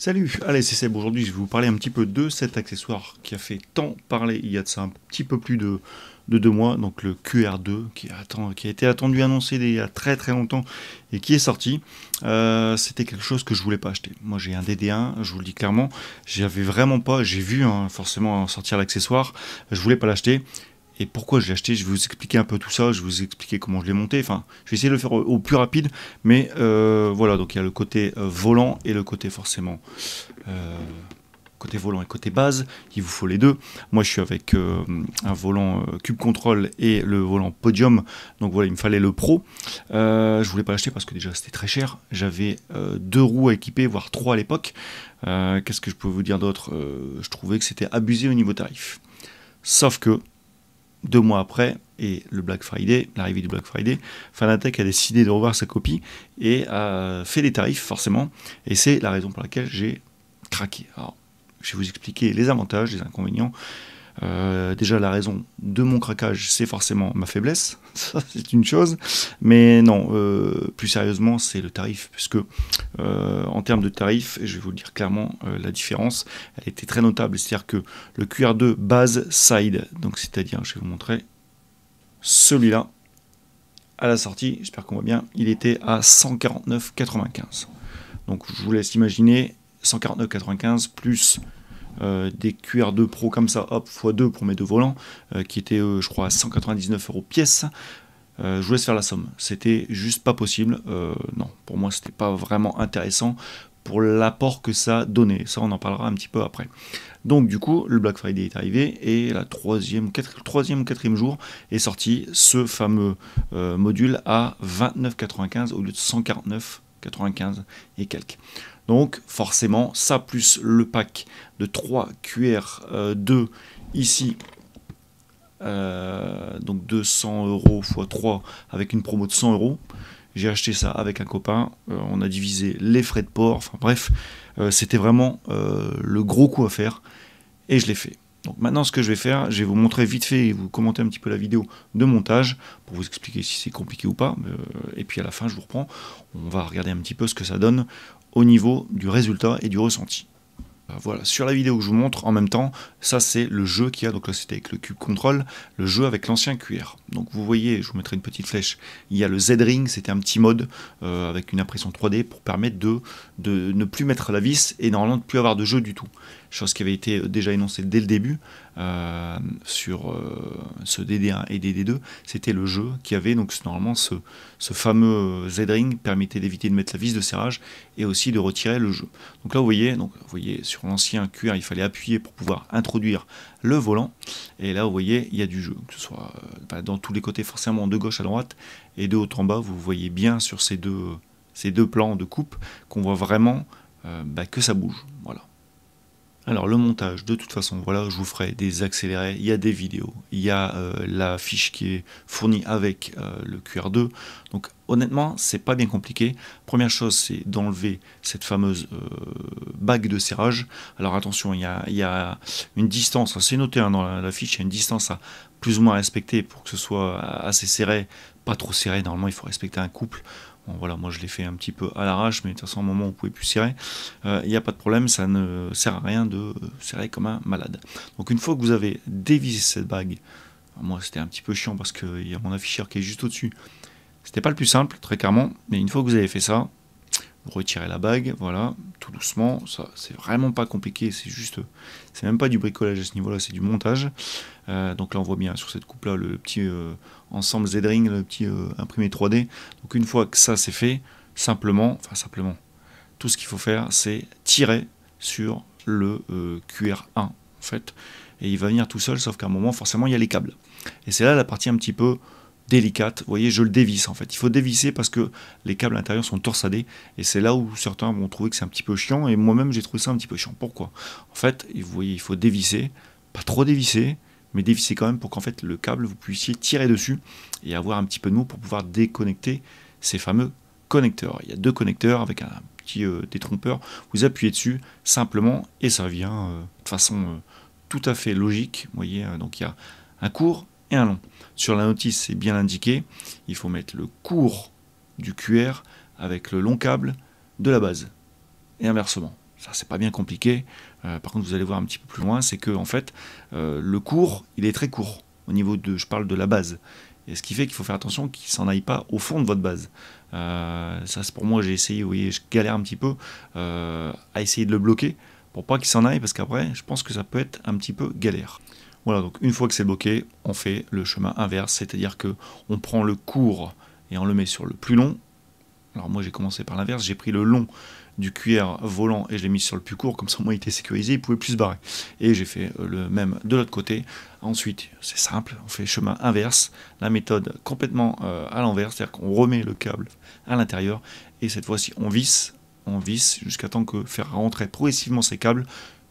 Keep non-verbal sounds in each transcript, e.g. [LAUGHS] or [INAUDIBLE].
Salut, allez c'est Seb, aujourd'hui je vais vous parler un petit peu de cet accessoire qui a fait tant parler il y a de ça un petit peu plus de, deux mois, donc le QR2 qui, a été attendu, annoncé il y a très très longtemps et qui est sorti. Euh, c'était quelque chose que je voulais pas acheter. Moi j'ai un DD1, je vous le dis clairement, j'avais vraiment pas, j'ai vu hein, forcément sortir l'accessoire, je voulais pas l'acheter et pourquoi je l'ai acheté. Je vais vous expliquer un peu tout ça, je vais vous expliquer comment je l'ai monté. Enfin, je vais essayer de le faire au, plus rapide, mais euh, voilà, donc il y a le côté euh, volant et le côté forcément. Euh, côté volant et côté base, il vous faut les deux. Moi je suis avec un volant Cube Control et le volant Podium, donc voilà, il me fallait le Pro. je ne voulais pas l'acheter parce que déjà c'était très cher. J'avais deux roues à équiper, voire trois à l'époque. Qu'est-ce que je peux vous dire d'autre Je trouvais que c'était abusé au niveau tarif. Sauf que deux mois après, et le Black Friday, l'arrivée du Black Friday, Fanatec a décidé de revoir sa copie et a fait des tarifs forcément. Et c'est la raison pour laquelle j'ai craqué. Alors, je vais vous expliquer les avantages, les inconvénients, euh, déjà, la raison de mon craquage, c'est forcément ma faiblesse. [LAUGHS] c'est une chose. Mais non, euh, plus sérieusement, c'est le tarif. Puisque, euh, en termes de tarif, je vais vous le dire clairement, la différence, elle était très notable. C'est-à-dire que le QR2 base side, donc c'est-à-dire, je vais vous montrer, celui-là, à la sortie, j'espère qu'on voit bien, il était à 149,95. Donc, je vous laisse imaginer 149,95 plus euh, des QR2 Pro comme ça, hop, x2 pour mes deux volants, euh, qui étaient, euh, je crois, à 199 euros pièce. je vous laisse faire la somme. C'était juste pas possible. non, pour moi, c'était pas vraiment intéressant pour l'apport que ça donnait. Ça, on en parlera un petit peu après. Donc, du coup, le Black Friday est arrivé et la troisième, ou quatrième jour est sorti ce fameux module à 29,95 au lieu de 149,95 et quelques. Donc forcément, ça plus le pack de 3 QR2 euh, ici euh, donc 200 euros x 3 avec une promo de 100 euros. J'ai acheté ça avec un copain. Euh, on a divisé les frais de port. Enfin bref, c'était vraiment le gros coup à faire et je l'ai fait. Donc maintenant, ce que je vais faire, je vais vous montrer vite fait et vous commenter un petit peu la vidéo de montage pour vous expliquer si c'est compliqué ou pas. Et puis à la fin, je vous reprends. On va regarder un petit peu ce que ça donne niveau du résultat et du ressenti. Bah, voilà, sur la vidéo que je vous montre en même temps, ça c'est le jeu qu'il y a, donc là c'était avec le cube control, le jeu avec l'ancien QR. Donc vous voyez, je vous mettrai une petite flèche, il y a le Z-Ring, c'était un petit mode euh, avec une impression 3D pour permettre de, de ne plus mettre la vis et normalement de plus avoir de jeu du tout chose qui avait été euh, déjà énoncée dès le début euh, sur euh, ce DD1 et DD2, c'était le jeu qui avait donc normalement ce, fameux Z-ring permettait d'éviter de mettre la vis de serrage et aussi de retirer le jeu. Donc là vous voyez, donc, vous voyez sur l'ancien QR il fallait appuyer pour pouvoir introduire le volant et là vous voyez il y a du jeu, que ce soit bah, dans tous les côtés forcément de gauche à droite et de haut en bas vous voyez bien sur ces deux, ces deux plans de coupe qu'on voit vraiment bah, que ça bouge. Voilà. Alors le montage, de toute façon, voilà, je vous ferai des accélérés, il y a des vidéos, il y a euh, la fiche qui est fournie avec euh, le QR2. Donc honnêtement, c'est pas bien compliqué. Première chose, c'est d'enlever cette fameuse euh, bague de serrage. Alors attention, il y a, y a une distance, c'est noté hein, dans la fiche, il y a une distance à plus ou moins respecter pour que ce soit assez serré, pas trop serré, normalement il faut respecter un couple voilà, moi je l'ai fait un petit peu à l'arrache, mais de toute façon, au moment où ne pouvez plus serrer, euh, il n'y a pas de problème, ça ne sert à rien de serrer comme un malade. Donc une fois que vous avez dévisé cette bague, moi c'était un petit peu chiant parce qu'il y a mon afficheur qui est juste au-dessus. C'était pas le plus simple, très clairement, mais une fois que vous avez fait ça, retirer la bague, voilà, tout doucement, ça c'est vraiment pas compliqué, c'est juste, c'est même pas du bricolage à ce niveau-là, c'est du montage. Euh, donc là on voit bien sur cette coupe-là le petit euh, ensemble Z-Ring, le petit euh, imprimé 3D. Donc une fois que ça c'est fait, simplement, enfin simplement, tout ce qu'il faut faire c'est tirer sur le QR1 en fait, et il va venir tout seul, sauf qu'à un moment forcément il y a les câbles. Et c'est là la partie un petit peu délicate. Vous voyez, je le dévisse en fait. Il faut dévisser parce que les câbles intérieurs sont torsadés et c'est là où certains vont trouver que c'est un petit peu chiant et moi-même j'ai trouvé ça un petit peu chiant. Pourquoi En fait, vous voyez, il faut dévisser, pas trop dévisser, mais dévisser quand même pour qu'en fait le câble vous puissiez tirer dessus et avoir un petit peu de mou pour pouvoir déconnecter ces fameux connecteurs. Il y a deux connecteurs avec un petit euh, détrompeur. Vous appuyez dessus simplement et ça vient euh, de façon euh, tout à fait logique. Vous voyez, donc il y a un court un long. Sur la notice, c'est bien indiqué, il faut mettre le cours du QR avec le long câble de la base, et inversement. Ça, c'est pas bien compliqué. Euh, par contre, vous allez voir un petit peu plus loin, c'est que en fait, euh, le court, il est très court au niveau de, je parle de la base. Et ce qui fait qu'il faut faire attention qu'il s'en aille pas au fond de votre base. Euh, ça, c'est pour moi, j'ai essayé, vous voyez, je galère un petit peu à essayer de le bloquer pour pas qu'il s'en aille, parce qu'après, je pense que ça peut être un petit peu galère. Voilà, donc une fois que c'est bloqué, on fait le chemin inverse, c'est-à-dire que on prend le court et on le met sur le plus long. Alors moi j'ai commencé par l'inverse, j'ai pris le long du cuir volant et je l'ai mis sur le plus court, comme ça moi il était sécurisé, il pouvait plus se barrer. Et j'ai fait euh, le même de l'autre côté. Ensuite, c'est simple, on fait le chemin inverse, la méthode complètement euh, à l'envers, c'est-à-dire qu'on remet le câble à l'intérieur et cette fois-ci on visse, on visse jusqu'à temps que faire rentrer progressivement ces câbles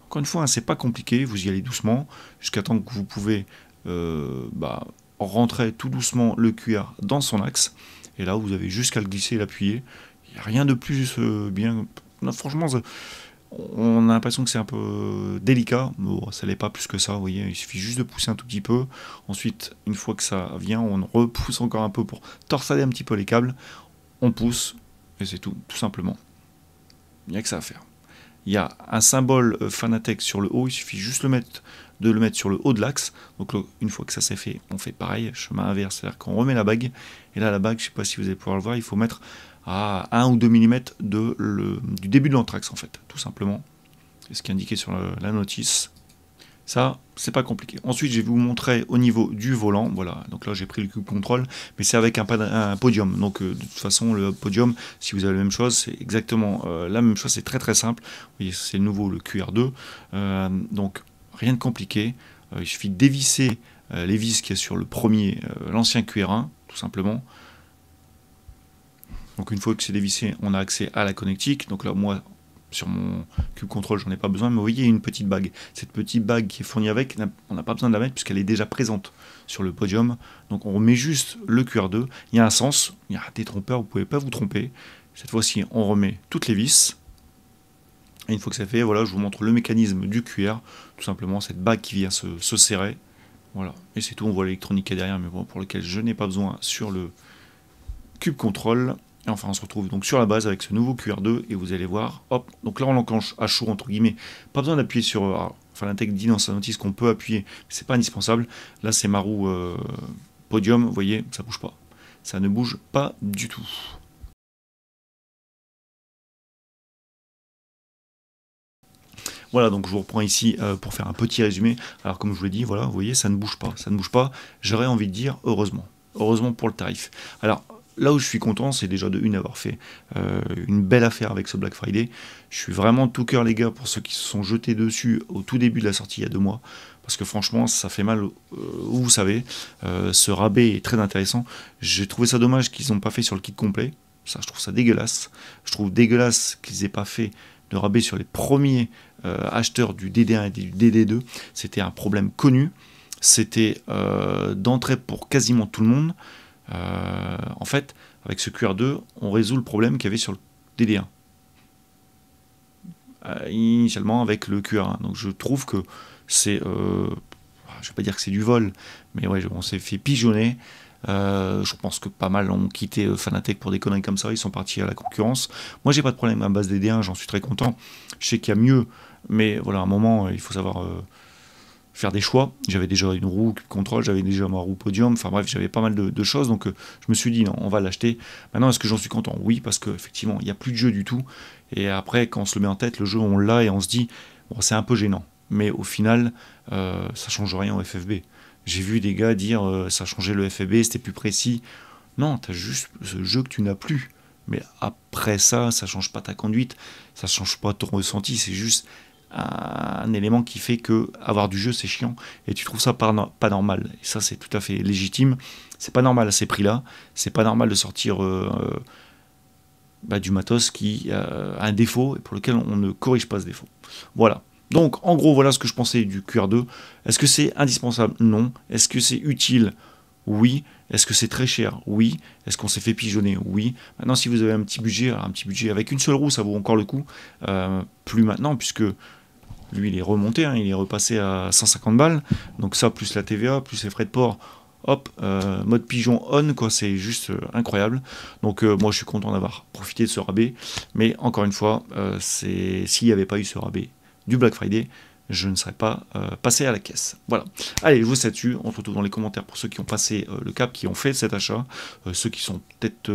encore une fois, hein, c'est pas compliqué, vous y allez doucement, jusqu'à temps que vous pouvez euh, bah, rentrer tout doucement le cuir dans son axe. Et là, vous avez jusqu'à le glisser et l'appuyer. Il n'y a rien de plus euh, bien. franchement, on a l'impression que c'est un peu euh, délicat, mais bon, ça n'est pas plus que ça. Vous voyez, il suffit juste de pousser un tout petit peu. Ensuite, une fois que ça vient, on repousse encore un peu pour torsader un petit peu les câbles. On pousse et c'est tout, tout simplement. Il n'y a que ça à faire il y a un symbole euh, Fanatec sur le haut, il suffit juste le mettre, de le mettre sur le haut de l'axe. Donc une fois que ça c'est fait, on fait pareil, chemin inverse, c'est-à-dire qu'on remet la bague, et là la bague, je ne sais pas si vous allez pouvoir le voir, il faut mettre à 1 ou 2 mm de du début de l'entraxe en fait, tout simplement. C'est ce qui est indiqué sur la notice. Ça, c'est pas compliqué. Ensuite, je vais vous montrer au niveau du volant. Voilà, donc là j'ai pris le cube contrôle, mais c'est avec un, podium. Donc euh, de toute façon, le podium, si vous avez la même chose, c'est exactement euh, la même chose. C'est très très simple. Vous voyez, c'est nouveau le QR2. Euh, donc rien de compliqué. il suffit de dévisser les vis qui est sur le premier, l'ancien QR1, tout simplement. Donc une fois que c'est dévissé, on a accès à la connectique. Donc là, moi, sur mon cube contrôle j'en ai pas besoin, mais vous voyez, une petite bague. Cette petite bague qui est fournie avec, on n'a pas besoin de la mettre puisqu'elle est déjà présente sur le podium. Donc on remet juste le QR2, il y a un sens, il y a des trompeurs, vous pouvez pas vous tromper. Cette fois-ci, on remet toutes les vis. Et une fois que ça fait, voilà, je vous montre le mécanisme du QR, tout simplement cette bague qui vient se, se serrer. Voilà, et c'est tout, on voit l'électronique derrière, mais bon, pour lequel je n'ai pas besoin sur le cube contrôle enfin, on se retrouve donc sur la base avec ce nouveau QR2 et vous allez voir, hop, donc là on l'enclenche à chaud entre guillemets, pas besoin d'appuyer sur, euh, enfin l'intègre dit dans sa notice qu'on peut appuyer, c'est pas indispensable, là c'est ma roue euh, podium, vous voyez, ça bouge pas, ça ne bouge pas du tout. Voilà, donc je vous reprends ici euh, pour faire un petit résumé. Alors comme je vous l'ai dit, voilà, vous voyez, ça ne bouge pas, ça ne bouge pas, j'aurais envie de dire heureusement. Heureusement pour le tarif. Alors, là où je suis content, c'est déjà de une avoir fait euh, une belle affaire avec ce Black Friday. Je suis vraiment tout cœur les gars pour ceux qui se sont jetés dessus au tout début de la sortie il y a deux mois. Parce que franchement, ça fait mal, euh, vous savez, euh, ce rabais est très intéressant. J'ai trouvé ça dommage qu'ils n'ont pas fait sur le kit complet. Ça, je trouve ça dégueulasse. Je trouve dégueulasse qu'ils n'aient pas fait de rabais sur les premiers acheteurs du DD1 et du DD2. C'était un problème connu. C'était d'entrée pour quasiment tout le monde. Euh, en fait, avec ce QR2, on résout le problème qu'il y avait sur le DD1. Euh, initialement avec le QR1. Donc je trouve que c'est... Euh, je ne vais pas dire que c'est du vol, mais ouais, on s'est fait pigeonner. je pense que pas mal ont quitté Fanatec pour des conneries comme ça, ils sont partis à la concurrence. Moi j'ai pas de problème à base DD1, j'en suis très content. Je sais qu'il y a mieux, mais voilà, à un moment, il faut savoir faire des choix. J'avais déjà une roue contrôle, j'avais déjà ma roue podium, enfin bref, j'avais pas mal de, choses, donc euh, je me suis dit non, on va l'acheter. Maintenant, est-ce que j'en suis content Oui, parce qu'effectivement, il n'y a plus de jeu du tout. Et après, quand on se le met en tête, le jeu, on l'a et on se dit, bon, c'est un peu gênant. Mais au final, euh, ça change rien au FFB. J'ai vu des gars dire, euh, ça changeait le FFB, c'était plus précis. Non, tu as juste ce jeu que tu n'as plus. Mais après ça, ça change pas ta conduite, ça change pas ton ressenti, c'est juste un élément qui fait que avoir du jeu c'est chiant et tu trouves ça pas, normal et ça c'est tout à fait légitime c'est pas normal à ces prix là c'est pas normal de sortir euh, euh, bah, du matos qui euh, a un défaut et pour lequel on ne corrige pas ce défaut voilà donc en gros voilà ce que je pensais du QR2 est-ce que c'est indispensable non est-ce que c'est utile oui. Est-ce que c'est très cher Oui. Est-ce qu'on s'est fait pigeonner Oui. Maintenant, si vous avez un petit budget, un petit budget avec une seule roue, ça vaut encore le coup. plus maintenant, puisque lui il est remonté, hein, il est repassé à 150 balles. Donc ça, plus la TVA, plus les frais de port, hop, euh, mode pigeon on, quoi, c'est juste euh, incroyable. Donc euh, moi je suis content d'avoir profité de ce rabais. Mais encore une fois, c'est s'il n'y avait pas eu ce rabais du Black Friday, je ne serais pas passé à la caisse. Voilà. Allez, je vous laisse dessus On se retrouve dans les commentaires pour ceux qui ont passé le cap, qui ont fait cet achat. ceux qui sont peut-être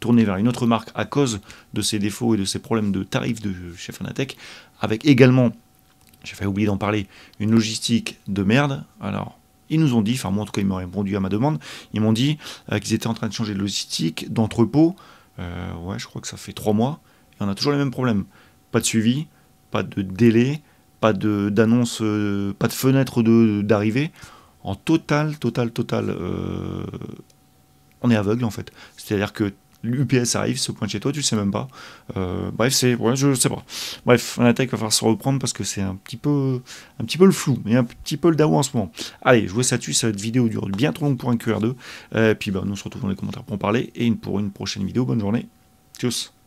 tournés vers une autre marque à cause de ces défauts et de ces problèmes de tarifs de chez Fanatec avec également, j'ai failli oublier d'en parler, une logistique de merde. Alors, ils nous ont dit, enfin moi en tout cas ils m'ont répondu à ma demande, ils m'ont dit euh, qu'ils étaient en train de changer de logistique, d'entrepôt. Euh, ouais, je crois que ça fait trois mois, et on a toujours les mêmes problèmes. Pas de suivi, pas de délai, pas d'annonce, euh, pas de fenêtre d'arrivée. En total, total, total, on est aveugle en fait. C'est-à-dire que l'UPS arrive, se pointe chez toi, tu sais même pas. Euh, bref, c'est. Ouais, je sais pas. Bref, un attaque, va falloir se reprendre parce que c'est un petit peu un petit peu le flou, mais un petit peu le dawa en ce moment. Allez, je vous laisse là-dessus, cette vidéo dure bien trop long pour un QR2. et puis bah, nous on se retrouve dans les commentaires pour en parler et une, pour une prochaine vidéo. Bonne journée. Tchuss